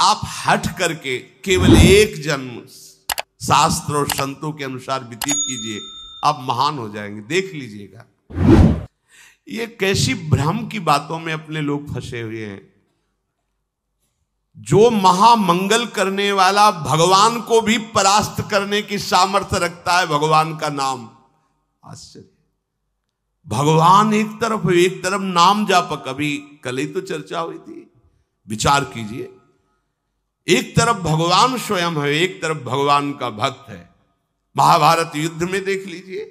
आप हट करके केवल एक जन्म शास्त्र और संतों के अनुसार व्यतीत कीजिए आप महान हो जाएंगे देख लीजिएगा ये कैसी भ्रम की बातों में अपने लोग फंसे हुए हैं जो महामंगल करने वाला भगवान को भी परास्त करने की सामर्थ्य रखता है भगवान का नाम आश्चर्य भगवान एक तरफ एक तरफ नाम जापक अभी कल ही तो चर्चा हुई थी विचार कीजिए एक तरफ भगवान स्वयं है एक तरफ भगवान का भक्त है महाभारत युद्ध में देख लीजिए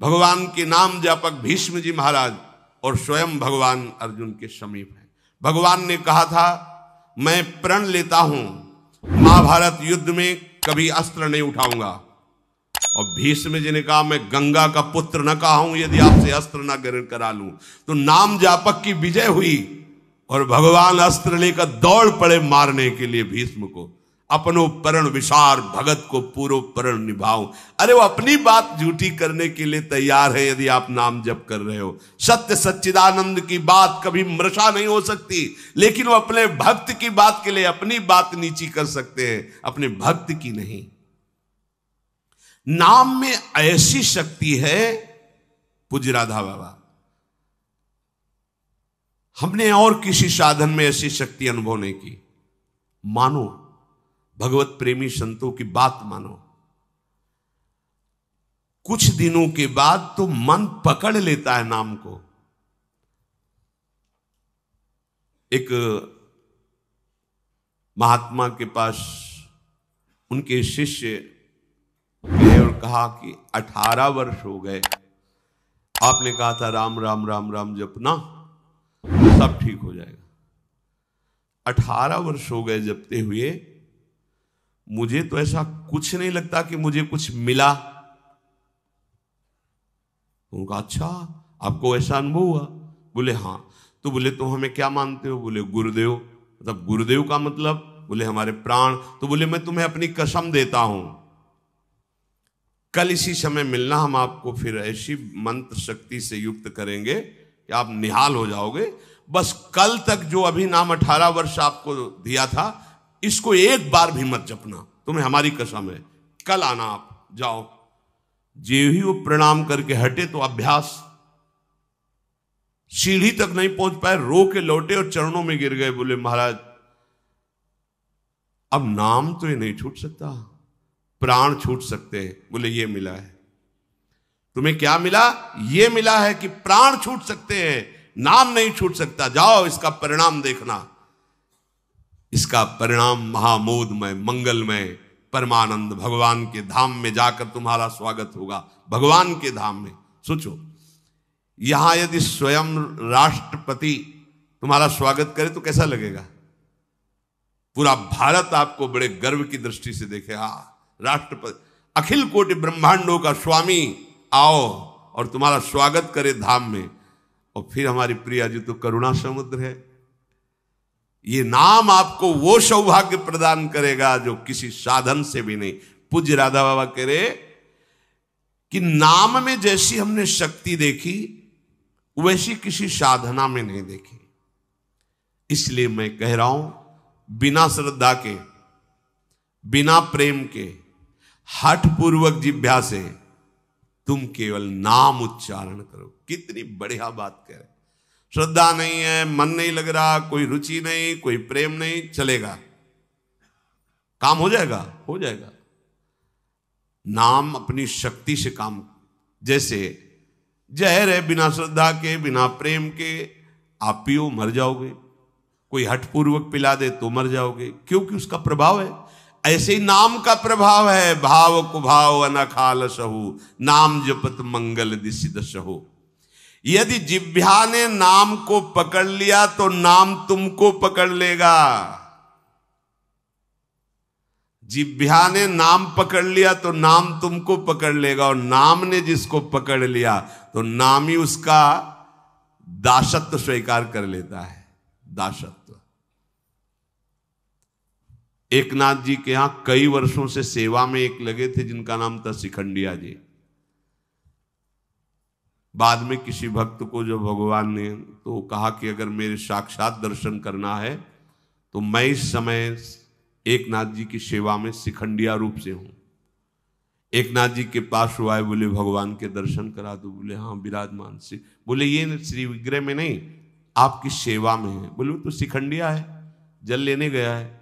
भगवान के नाम जापक भीष्म जी महाराज और स्वयं भगवान अर्जुन के समीप है भगवान ने कहा था मैं प्रण लेता हूं महाभारत युद्ध में कभी अस्त्र नहीं उठाऊंगा और भीष्म जी ने कहा मैं गंगा का पुत्र न कहा हूं यदि आपसे अस्त्र न ग्रहण करा लू तो नाम जापक की विजय हुई और भगवान अस्त्र लेकर दौड़ पड़े मारने के लिए भीष्म को अपनो परण विशार भगत को पूर्व परण निभाओ अरे वो अपनी बात झूठी करने के लिए तैयार है यदि आप नाम जप कर रहे हो सत्य सच्चिदानंद की बात कभी मृषा नहीं हो सकती लेकिन वो अपने भक्त की बात के लिए अपनी बात नीची कर सकते हैं अपने भक्त की नहीं नाम में ऐसी शक्ति है पूज राधा बाबा हमने और किसी साधन में ऐसी शक्ति अनुभव नहीं की मानो भगवत प्रेमी संतों की बात मानो कुछ दिनों के बाद तो मन पकड़ लेता है नाम को एक महात्मा के पास उनके शिष्य गए और कहा कि अठारह वर्ष हो गए आपने कहा था राम राम राम राम जपना सब ठीक हो जाएगा अठारह वर्ष हो गए जपते हुए मुझे तो ऐसा कुछ नहीं लगता कि मुझे कुछ मिला उनका अच्छा आपको ऐसा अनुभव हुआ बोले हाँ तो बोले तो हमें क्या मानते हो बोले गुरुदेव मतलब गुरुदेव का मतलब बोले हमारे प्राण तो बोले मैं तुम्हें अपनी कसम देता हूं कल इसी समय मिलना हम आपको फिर ऐसी मंत्र शक्ति से युक्त करेंगे आप निहाल हो जाओगे बस कल तक जो अभी नाम अठारह वर्ष आपको दिया था इसको एक बार भी मत जपना तुम्हें हमारी कसम है कल आना आप जाओ जे ही वो प्रणाम करके हटे तो अभ्यास सीढ़ी तक नहीं पहुंच पाए रो के लौटे और चरणों में गिर गए बोले महाराज अब नाम तो ये नहीं छूट सकता प्राण छूट सकते हैं बोले ये मिला है तुम्हें क्या मिला यह मिला है कि प्राण छूट सकते हैं नाम नहीं छूट सकता जाओ इसका परिणाम देखना इसका परिणाम महामोदमय मंगलमय परमानंद भगवान के धाम में जाकर तुम्हारा स्वागत होगा भगवान के धाम में सोचो यहां यदि स्वयं राष्ट्रपति तुम्हारा स्वागत करे तो कैसा लगेगा पूरा भारत आपको बड़े गर्व की दृष्टि से देखेगा हाँ, राष्ट्रपति अखिल कोटि ब्रह्मांडों का स्वामी आओ और तुम्हारा स्वागत करे धाम में और फिर हमारी प्रिया जी तो करुणा समुद्र है ये नाम आपको वो सौभाग्य प्रदान करेगा जो किसी साधन से भी नहीं पूज्य राधा बाबा कह रहे कि नाम में जैसी हमने शक्ति देखी वैसी किसी साधना में नहीं देखी इसलिए मैं कह रहा हूं बिना श्रद्धा के बिना प्रेम के हठपूर्वक जिभ्या से तुम केवल नाम उच्चारण करो कितनी बढ़िया बात कह रहे श्रद्धा नहीं है मन नहीं लग रहा कोई रुचि नहीं कोई प्रेम नहीं चलेगा काम हो जाएगा हो जाएगा नाम अपनी शक्ति से काम जैसे जहर है बिना श्रद्धा के बिना प्रेम के आप पियो मर जाओगे कोई हठपूर्वक पिला दे तो मर जाओगे क्योंकि उसका प्रभाव है ऐसे ही नाम का प्रभाव है भाव कुभाव अनखाल सहु नाम जपत मंगल दिशिद सहु यदि जिभ्या ने नाम को पकड़ लिया तो नाम तुमको पकड़ लेगा जिभ्या ने नाम पकड़ लिया तो नाम तुमको पकड़ लेगा और नाम ने जिसको पकड़ लिया तो नाम ही उसका दासत्व स्वीकार कर लेता है दासत्व एक नाथ जी के यहां कई वर्षों से सेवा में एक लगे थे जिनका नाम था शिखंडिया जी बाद में किसी भक्त को जो भगवान ने तो कहा कि अगर मेरे साक्षात दर्शन करना है तो मैं इस समय एक नाथ जी की सेवा में शिखंडिया रूप से हूं एक नाथ जी के पास हुआ है बोले भगवान के दर्शन करा दो बोले हाँ विराजमान से बोले ये श्री विग्रह में नहीं आपकी सेवा में है बोले तो शिखंडिया है जल लेने गया है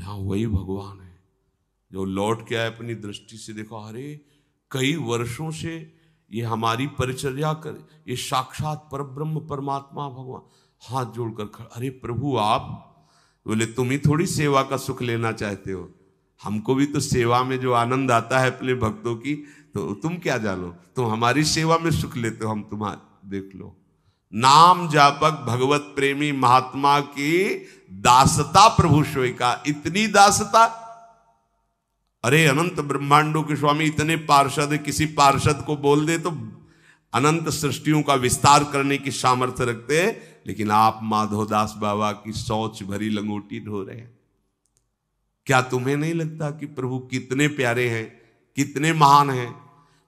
हाँ वही भगवान है जो लौट के आए अपनी दृष्टि से देखो अरे कई वर्षों से ये हमारी परिचर्या कर ये साक्षात पर ब्रह्म परमात्मा भगवान हाथ जोड़कर खड़ा अरे प्रभु आप बोले तुम ही थोड़ी सेवा का सुख लेना चाहते हो हमको भी तो सेवा में जो आनंद आता है अपने भक्तों की तो तुम क्या जानो तुम हमारी सेवा में सुख लेते हो हम तुम्हारा देख लो नाम जापक भगवत प्रेमी महात्मा की दासता प्रभु का इतनी दासता अरे अनंत ब्रह्मांडों के स्वामी इतने पार्षद किसी पार्षद को बोल दे तो अनंत सृष्टियों का विस्तार करने की सामर्थ्य रखते लेकिन आप दास बाबा की सोच भरी लंगोटी ढो रहे हैं क्या तुम्हें नहीं लगता कि प्रभु कितने प्यारे हैं कितने महान हैं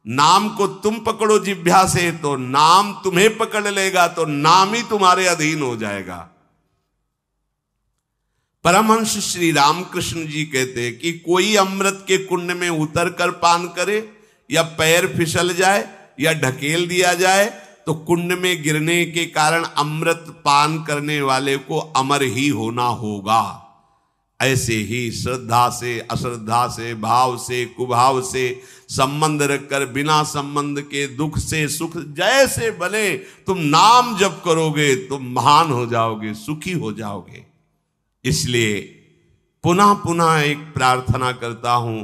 नाम को तुम पकड़ो जिभ्या से तो नाम तुम्हें पकड़ लेगा तो नाम ही तुम्हारे अधीन हो जाएगा परमहंस श्री रामकृष्ण जी कहते कि कोई अमृत के कुंड में उतर कर पान करे या पैर फिसल जाए या ढकेल दिया जाए तो कुंड में गिरने के कारण अमृत पान करने वाले को अमर ही होना होगा ऐसे ही श्रद्धा से अश्रद्धा से भाव से कुभाव से संबंध रखकर बिना संबंध के दुख से सुख जैसे बने तुम नाम जप करोगे तुम महान हो जाओगे सुखी हो जाओगे इसलिए पुनः पुनः एक प्रार्थना करता हूं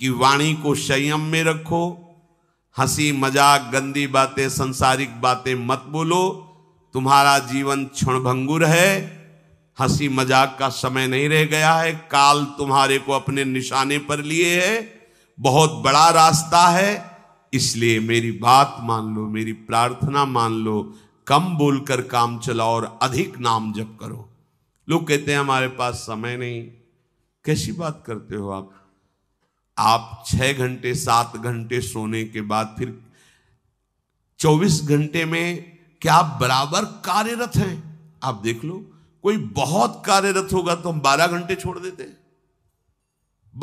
कि वाणी को संयम में रखो हंसी मजाक गंदी बातें संसारिक बातें मत बोलो तुम्हारा जीवन क्षणभंगुर है हंसी मजाक का समय नहीं रह गया है काल तुम्हारे को अपने निशाने पर लिए है बहुत बड़ा रास्ता है इसलिए मेरी बात मान लो मेरी प्रार्थना मान लो कम बोलकर काम चलाओ और अधिक नाम जप करो लोग कहते हैं हमारे पास समय नहीं कैसी बात करते हो आप आप छह घंटे सात घंटे सोने के बाद फिर चौबीस घंटे में क्या आप बराबर कार्यरत हैं आप देख लो कोई बहुत कार्यरत होगा तो हम बारह घंटे छोड़ देते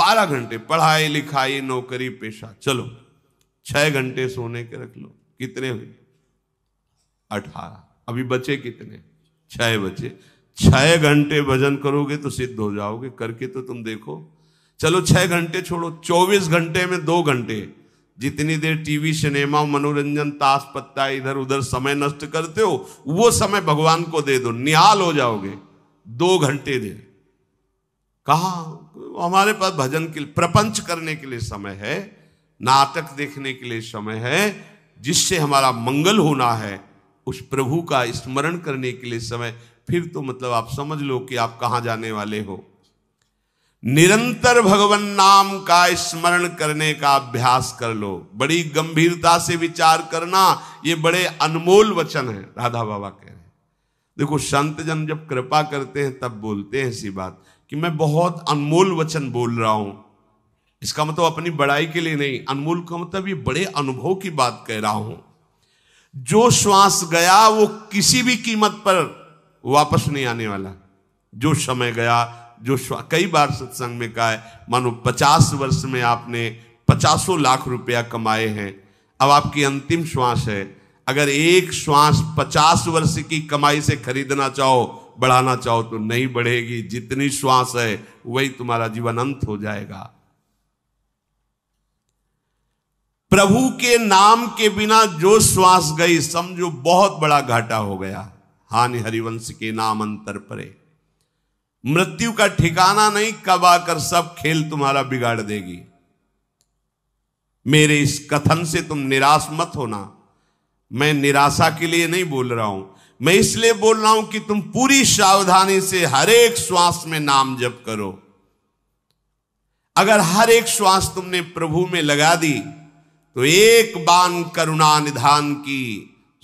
बारह घंटे पढ़ाई लिखाई नौकरी पेशा चलो छह घंटे सोने के रख लो कितने हुए अठारह अभी बचे कितने छह बचे छह घंटे भजन करोगे तो सिद्ध हो जाओगे करके तो तुम देखो चलो छह घंटे छोड़ो चौबीस घंटे में दो घंटे जितनी देर टीवी सिनेमा मनोरंजन ताश पत्ता इधर उधर समय नष्ट करते हो वो समय भगवान को दे दो निहाल हो जाओगे दो घंटे दे कहा हमारे पास भजन के लिए प्रपंच करने के लिए समय है नाटक देखने के लिए समय है जिससे हमारा मंगल होना है उस प्रभु का स्मरण करने के लिए समय फिर तो मतलब आप समझ लो कि आप कहाँ जाने वाले हो निरंतर भगवान नाम का स्मरण करने का अभ्यास कर लो बड़ी गंभीरता से विचार करना ये बड़े अनमोल वचन है राधा बाबा कह रहे हैं देखो संत जन जब कृपा करते हैं तब बोलते हैं ऐसी बात कि मैं बहुत अनमोल वचन बोल रहा हूं इसका मतलब अपनी बड़ाई के लिए नहीं अनमोल का मतलब ये बड़े अनुभव की बात कह रहा हूं जो श्वास गया वो किसी भी कीमत पर वापस नहीं आने वाला जो समय गया जो कई बार सत्संग में कहा है मानो पचास वर्ष में आपने पचासों लाख रुपया कमाए हैं अब आपकी अंतिम श्वास है अगर एक श्वास पचास वर्ष की कमाई से खरीदना चाहो बढ़ाना चाहो तो नहीं बढ़ेगी जितनी श्वास है वही तुम्हारा जीवन अंत हो जाएगा प्रभु के नाम के बिना जो श्वास गई समझो बहुत बड़ा घाटा हो गया हानि हरिवंश के नाम अंतर परे मृत्यु का ठिकाना नहीं कब आकर सब खेल तुम्हारा बिगाड़ देगी मेरे इस कथन से तुम निराश मत होना मैं निराशा के लिए नहीं बोल रहा हूं मैं इसलिए बोल रहा हूं कि तुम पूरी सावधानी से हर एक श्वास में नाम जप करो अगर हर एक श्वास तुमने प्रभु में लगा दी तो एक बान करुणा निधान की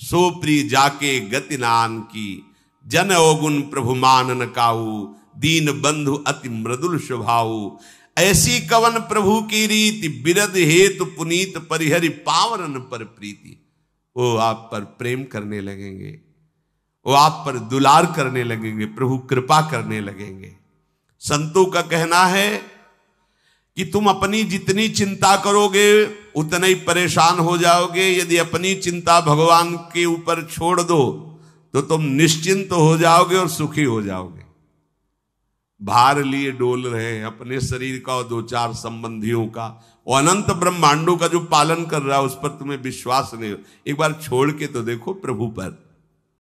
सोप्री जाके गतिनान की जन ओगुन प्रभु मानन काऊ दीन बंधु अति मृदुल स्वभाव ऐसी कवन प्रभु की रीति बिरद हेतु पुनीत परिहरि पावरन पर प्रीति वो आप पर प्रेम करने लगेंगे वो आप पर दुलार करने लगेंगे प्रभु कृपा करने लगेंगे संतों का कहना है कि तुम अपनी जितनी चिंता करोगे उतना ही परेशान हो जाओगे यदि अपनी चिंता भगवान के ऊपर छोड़ दो तो तुम निश्चिंत तो हो जाओगे और सुखी हो जाओगे भार लिए डोल रहे हैं अपने शरीर का और दो चार संबंधियों का और अनंत ब्रह्मांडों का जो पालन कर रहा है उस पर तुम्हें विश्वास नहीं हो एक बार छोड़ के तो देखो प्रभु पर